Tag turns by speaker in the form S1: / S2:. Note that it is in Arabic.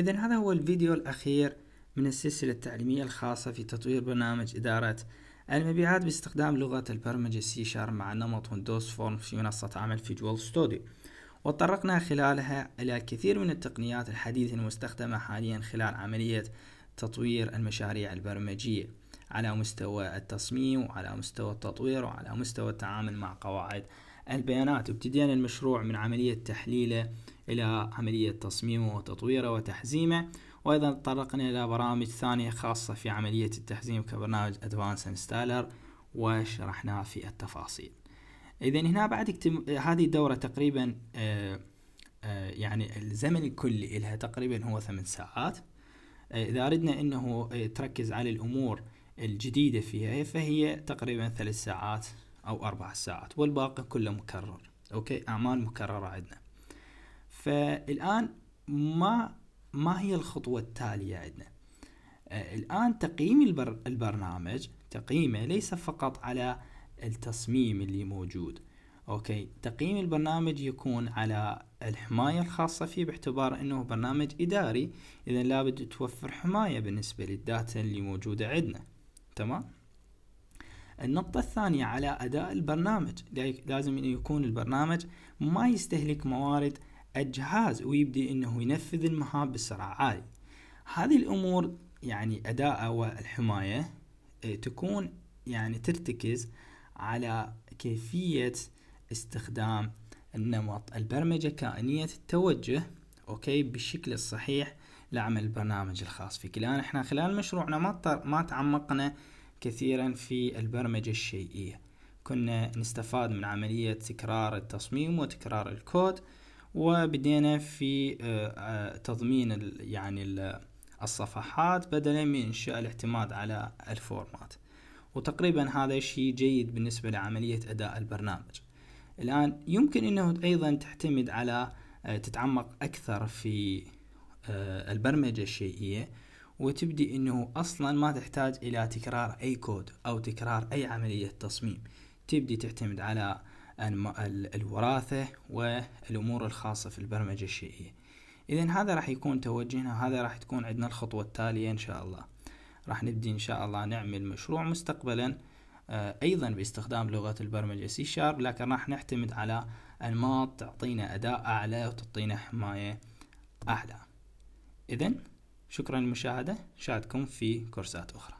S1: إذا هذا هو الفيديو الأخير من السلسلة التعليمية الخاصة في تطوير برنامج إدارة المبيعات باستخدام لغة البرمجة سي شارب مع نمط ويندوز فورم في منصة عمل فيجوال ستوديو وطرقنا خلالها إلى كثير من التقنيات الحديثة المستخدمة حاليا خلال عملية تطوير المشاريع البرمجية على مستوى التصميم وعلى مستوى التطوير وعلى مستوى التعامل مع قواعد البيانات وابتدينا المشروع من عملية تحليله إلى عملية تصميمه وتطويره وتحزيمه وأيضا تطرقنا إلى برامج ثانية خاصة في عملية التحزيم كبرنامج أدفانس انستالر وشرحناه في التفاصيل إذا هنا بعد اكتم... هذه الدورة تقريبا آه، آه، يعني الزمن الكلي لها تقريبا هو ثمان ساعات آه، إذا أردنا أنه تركز على الأمور الجديدة فيها فهي تقريبا ثلاث ساعات أو أربع ساعات والباقي كله مكرر أوكي أعمال مكررة عندنا فالان ما ما هي الخطوه التاليه عندنا آه، الان تقييم البر البرنامج تقييمه ليس فقط على التصميم اللي موجود اوكي تقييم البرنامج يكون على الحماية الخاصة فيه باعتبار انه برنامج اداري اذا لابد توفر حماية بالنسبة للداتا اللي موجودة عندنا تمام النقطة الثانية على اداء البرنامج لازم يكون البرنامج ما يستهلك موارد الجهاز ويبدي انه ينفذ المهام بسرعة عالية هذه الامور يعني اداءه والحماية إيه، تكون يعني ترتكز على كيفية استخدام النمط البرمجة كائنية التوجه اوكي بالشكل الصحيح لعمل البرنامج الخاص فيك الان احنا خلال مشروعنا ما ما تعمقنا كثيرا في البرمجة الشيئية كنا نستفاد من عملية تكرار التصميم وتكرار الكود وبدينا في آه، آه، تضمين يعني الصفحات بدلا من إنشاء الاعتماد على الفورمات وتقريبا هذا الشيء جيد بالنسبة لعملية أداء البرنامج الآن يمكن أنه أيضا تعتمد على آه، تتعمق أكثر في البرمجة الشيئية وتبدي أنه أصلا ما تحتاج إلى تكرار أي كود أو تكرار أي عملية تصميم تبدي تعتمد على الوراثة والأمور الخاصة في البرمجة الشيئية إذا هذا راح يكون توجهنا هذا راح تكون عندنا الخطوة التالية إن شاء الله راح نبدي إن شاء الله نعمل مشروع مستقبلا آه، أيضا باستخدام لغة البرمجة سي شارب لكن راح نعتمد على أنماط تعطينا أداء أعلى وتعطينا حماية أعلى إذا شكرا للمشاهدة شاهدكم في كورسات أخرى